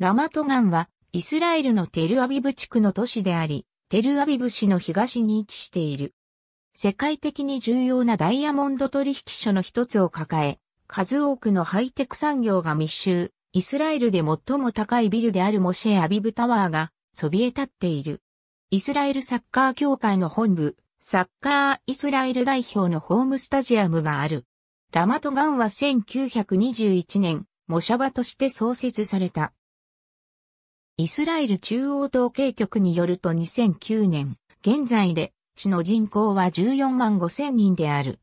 ラマトガンは、イスラエルのテルアビブ地区の都市であり、テルアビブ市の東に位置している。世界的に重要なダイヤモンド取引所の一つを抱え、数多くのハイテク産業が密集、イスラエルで最も高いビルであるモシェ・アビブタワーがそびえ立っている。イスラエルサッカー協会の本部、サッカーイスラエル代表のホームスタジアムがある。ラマトガンは1921年、モシャバとして創設された。イスラエル中央統計局によると2009年、現在で市の人口は14万5千人である。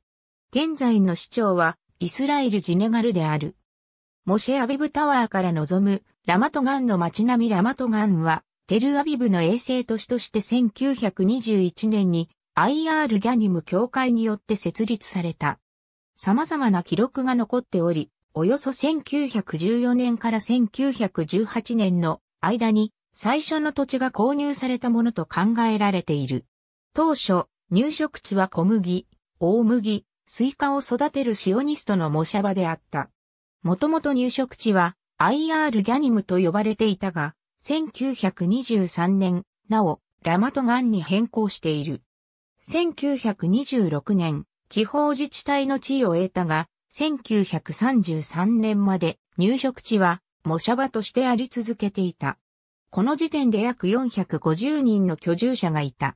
現在の市長はイスラエル・ジネガルである。モシェ・アビブタワーから望むラマトガンの街並みラマトガンはテルアビブの衛星都市として1921年に IR ギャニム協会によって設立された。様々な記録が残っており、およそ1914年から1918年の間に最初の土地が購入されたものと考えられている。当初、入植地は小麦、大麦、スイカを育てるシオニストの模写場であった。もともと入植地は IR ギャニムと呼ばれていたが、1923年、なお、ラマトガンに変更している。1926年、地方自治体の地位を得たが、1933年まで入植地は模写場としてあり続けていた。この時点で約450人の居住者がいた。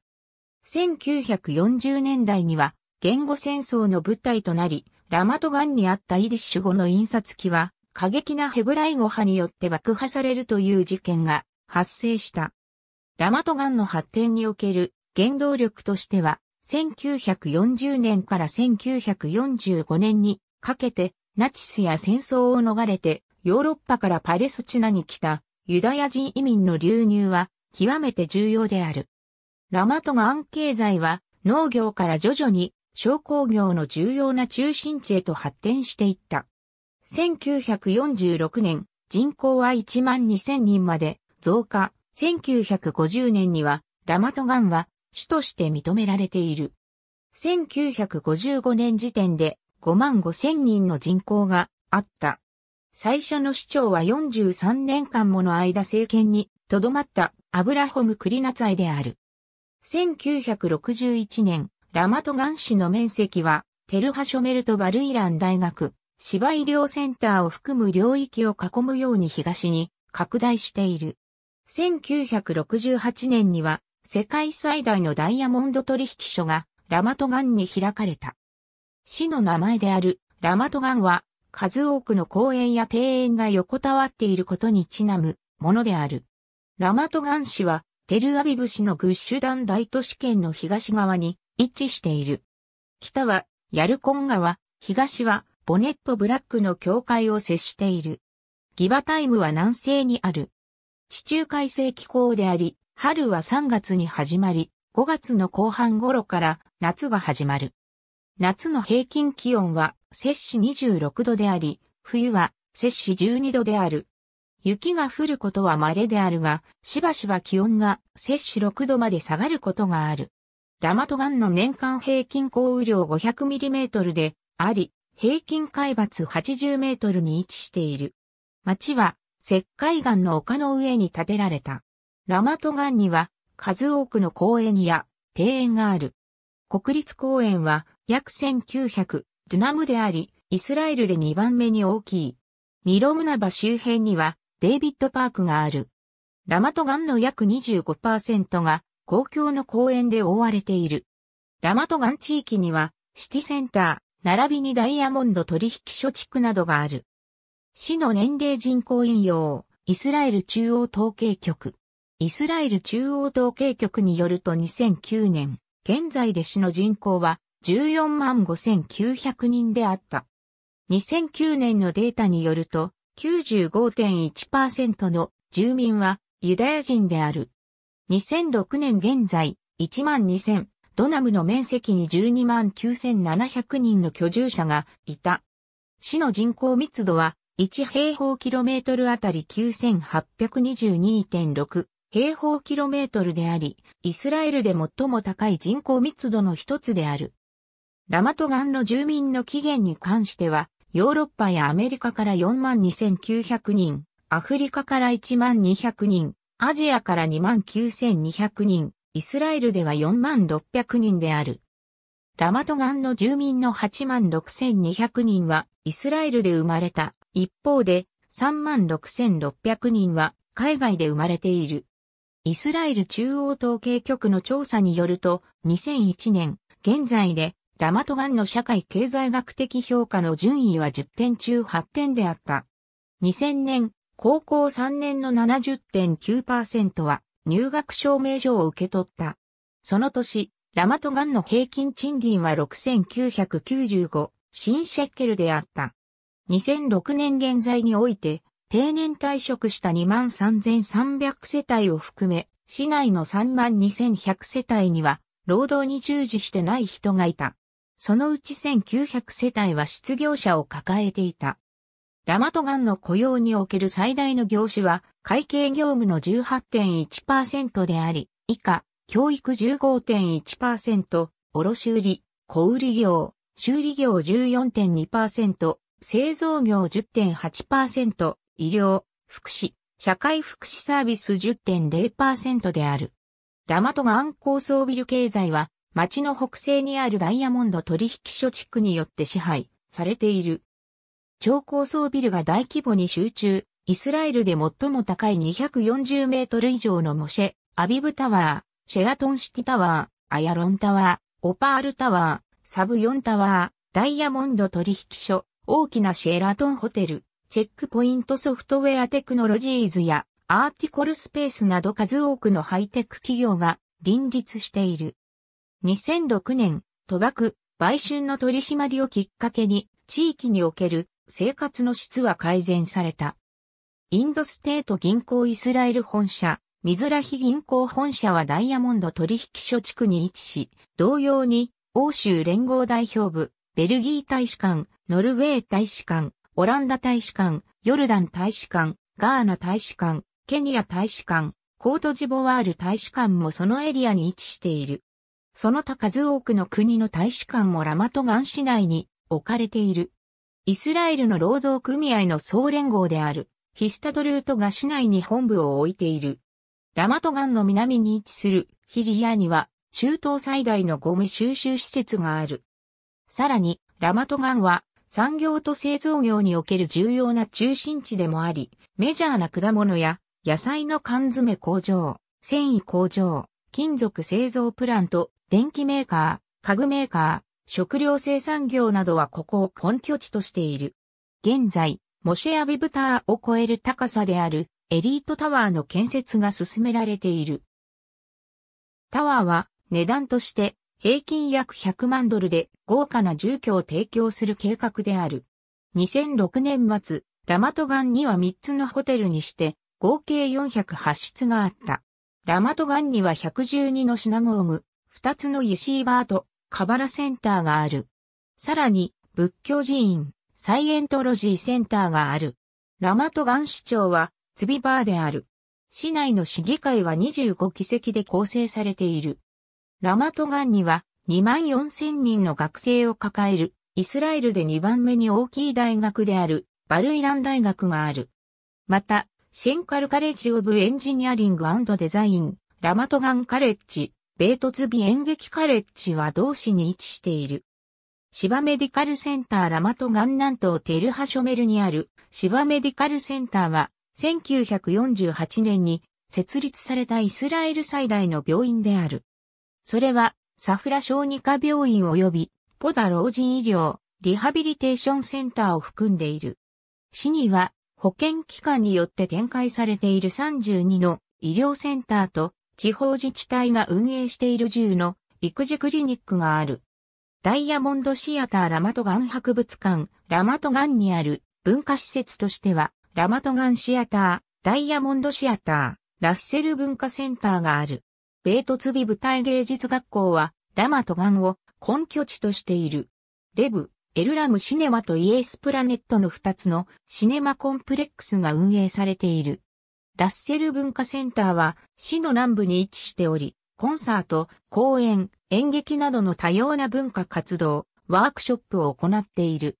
1940年代には言語戦争の舞台となり、ラマトガンにあったイリッシュ語の印刷機は過激なヘブライ語派によって爆破されるという事件が発生した。ラマトガンの発展における原動力としては、1940年から1945年にかけてナチスや戦争を逃れてヨーロッパからパレスチナに来たユダヤ人移民の流入は極めて重要である。ラマトガン経済は農業から徐々に商工業の重要な中心地へと発展していった。1946年、人口は1万2000人まで増加。1950年にはラマトガンは市として認められている。1955年時点で5万5千人の人口があった。最初の市長は43年間もの間政権に留まったアブラホム・クリナツァイである。1961年、ラマトガン市の面積は、テルハショメルト・バルイラン大学、芝医療センターを含む領域を囲むように東に拡大している。1968年には、世界最大のダイヤモンド取引所がラマトガンに開かれた。市の名前であるラマトガンは数多くの公園や庭園が横たわっていることにちなむものである。ラマトガン市はテルアビブ市のグッシュダン大都市圏の東側に位置している。北はヤルコン川、東はボネットブラックの境界を接している。ギバタイムは南西にある。地中海性気候であり、春は3月に始まり、5月の後半頃から夏が始まる。夏の平均気温は摂氏26度であり、冬は摂氏12度である。雪が降ることは稀であるが、しばしば気温が摂氏6度まで下がることがある。ラマトガンの年間平均降雨量 500mm であり、平均海抜 80m に位置している。町は石灰岩の丘の上に建てられた。ラマトガンには数多くの公園や庭園がある。国立公園は約1900ドゥナムであり、イスラエルで2番目に大きい。ミロムナバ周辺にはデイビッドパークがある。ラマトガンの約25%が公共の公園で覆われている。ラマトガン地域にはシティセンター、並びにダイヤモンド取引所地区などがある。市の年齢人口引用、イスラエル中央統計局。イスラエル中央統計局によると2009年、現在で市の人口は14万5900人であった。2009年のデータによると、95.1%の住民はユダヤ人である。2006年現在、1万2000、ドナムの面積に12万9700人の居住者がいた。市の人口密度は1平方キロメートルあたり9822.6平方キロメートルであり、イスラエルで最も高い人口密度の一つである。ラマトガンの住民の起源に関しては、ヨーロッパやアメリカから42,900人、アフリカから12,200人、アジアから29,200人、イスラエルでは46,600人である。ラマトガンの住民の86,200人はイスラエルで生まれた。一方で36,600人は海外で生まれている。イスラエル中央統計局の調査によると2001年現在でラマトガンの社会経済学的評価の順位は10点中8点であった。2000年、高校3年の70.9%は入学証明書を受け取った。その年、ラマトガンの平均賃金は6995新シェッケルであった。2006年現在において、定年退職した23,300世帯を含め、市内の32,100世帯には、労働に従事してない人がいた。そのうち1900世帯は失業者を抱えていた。ラマトガンの雇用における最大の業種は、会計業務の18.1%であり、以下、教育15.1%、卸売、小売業、修理業14.2%、製造業10.8%、医療、福祉、社会福祉サービス10.0%である。ラマトガン高層ビル経済は、町の北西にあるダイヤモンド取引所地区によって支配されている。超高層ビルが大規模に集中、イスラエルで最も高い240メートル以上のモシェ、アビブタワー、シェラトンシティタワー、アヤロンタワー、オパールタワー、サブヨンタワー、ダイヤモンド取引所、大きなシェラトンホテル、チェックポイントソフトウェアテクノロジーズやアーティコルスペースなど数多くのハイテク企業が林立している。2006年、賭博、売春の取り締まりをきっかけに、地域における生活の質は改善された。インドステート銀行イスラエル本社、ミズラヒ銀行本社はダイヤモンド取引所地区に位置し、同様に欧州連合代表部、ベルギー大使館、ノルウェー大使館、オランダ大使館、ヨルダン大使館、ガーナ大使館、ケニア大使館、コートジボワール大使館もそのエリアに位置している。その他数多くの国の大使館もラマトガン市内に置かれている。イスラエルの労働組合の総連合であるヒスタドルートが市内に本部を置いている。ラマトガンの南に位置するヒリヤには中東最大のゴミ収集施設がある。さらにラマトガンは産業と製造業における重要な中心地でもあり、メジャーな果物や野菜の缶詰工場、繊維工場、金属製造プラント、電機メーカー、家具メーカー、食料生産業などはここを根拠地としている。現在、モシェアビブターを超える高さであるエリートタワーの建設が進められている。タワーは値段として平均約100万ドルで豪華な住居を提供する計画である。2006年末、ラマトガンには3つのホテルにして合計408室があった。ラマトガンには112のシナゴーム、二つのユシーバーとカバラセンターがある。さらに、仏教寺院、サイエントロジーセンターがある。ラマトガン市長は、ツビバーである。市内の市議会は25議席で構成されている。ラマトガンには2万4000人の学生を抱える、イスラエルで2番目に大きい大学である、バルイラン大学がある。また、シェンカルカレッジオブエンジニアリングデザイン、ラマトガンカレッジ、ベートツビ演劇カレッジは同市に位置している。芝メディカルセンターラマトガン南東テルハショメルにある芝メディカルセンターは1948年に設立されたイスラエル最大の病院である。それはサフラ小児科病院及びポダ老人医療リハビリテーションセンターを含んでいる。市には保健機関によって展開されている32の医療センターと地方自治体が運営している銃の育児クリニックがある。ダイヤモンドシアターラマトガン博物館、ラマトガンにある文化施設としては、ラマトガンシアター、ダイヤモンドシアター、ラッセル文化センターがある。ベートツビ舞台芸術学校は、ラマトガンを根拠地としている。レブ、エルラムシネマとイエスプラネットの2つのシネマコンプレックスが運営されている。ラッセル文化センターは市の南部に位置しており、コンサート、公演、演劇などの多様な文化活動、ワークショップを行っている。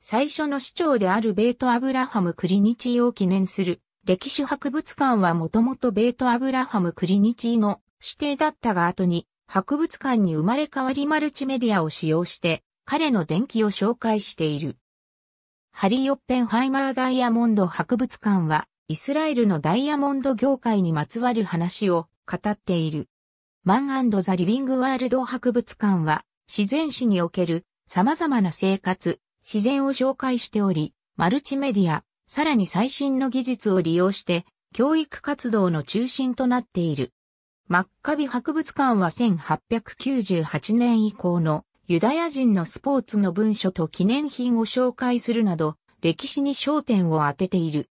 最初の市長であるベート・アブラハム・クリニチーを記念する歴史博物館はもともとベート・アブラハム・クリニチーの指定だったが後に博物館に生まれ変わりマルチメディアを使用して彼の伝記を紹介している。ハリー・オッペンハイマー・ダイヤモンド博物館はイスラエルのダイヤモンド業界にまつわる話を語っている。マンザ・リビング・ワールド博物館は、自然史における様々な生活、自然を紹介しており、マルチメディア、さらに最新の技術を利用して、教育活動の中心となっている。マッカビ博物館は1898年以降のユダヤ人のスポーツの文書と記念品を紹介するなど、歴史に焦点を当てている。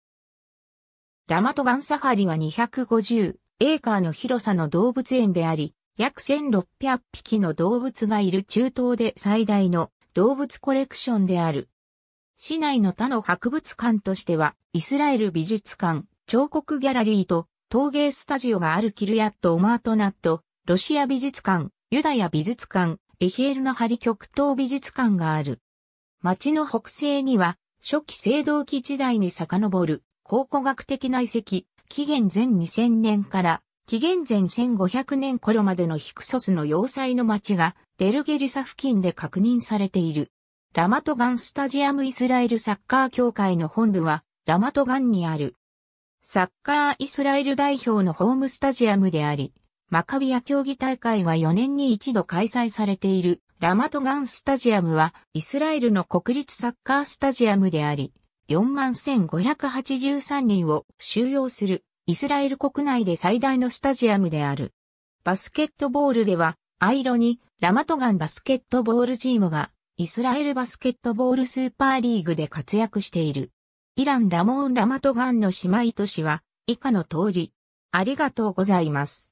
ラマトガンサファリは250エーカーの広さの動物園であり、約1600匹の動物がいる中東で最大の動物コレクションである。市内の他の博物館としては、イスラエル美術館、彫刻ギャラリーと陶芸スタジオがあるキルヤット・オマートナット、ロシア美術館、ユダヤ美術館、エヒエルの針極東美術館がある。町の北西には、初期青銅器時代に遡る考古学的な遺跡、紀元前2000年から紀元前1500年頃までのヒクソスの要塞の町がデルゲリサ付近で確認されている。ラマトガンスタジアムイスラエルサッカー協会の本部はラマトガンにある。サッカーイスラエル代表のホームスタジアムであり、マカビア競技大会は4年に一度開催されているラマトガンスタジアムはイスラエルの国立サッカースタジアムであり、41,583人を収容するイスラエル国内で最大のスタジアムである。バスケットボールでは、アイロにラマトガンバスケットボールチームがイスラエルバスケットボールスーパーリーグで活躍している。イランラモーン・ラマトガンの姉妹都市は以下の通り。ありがとうございます。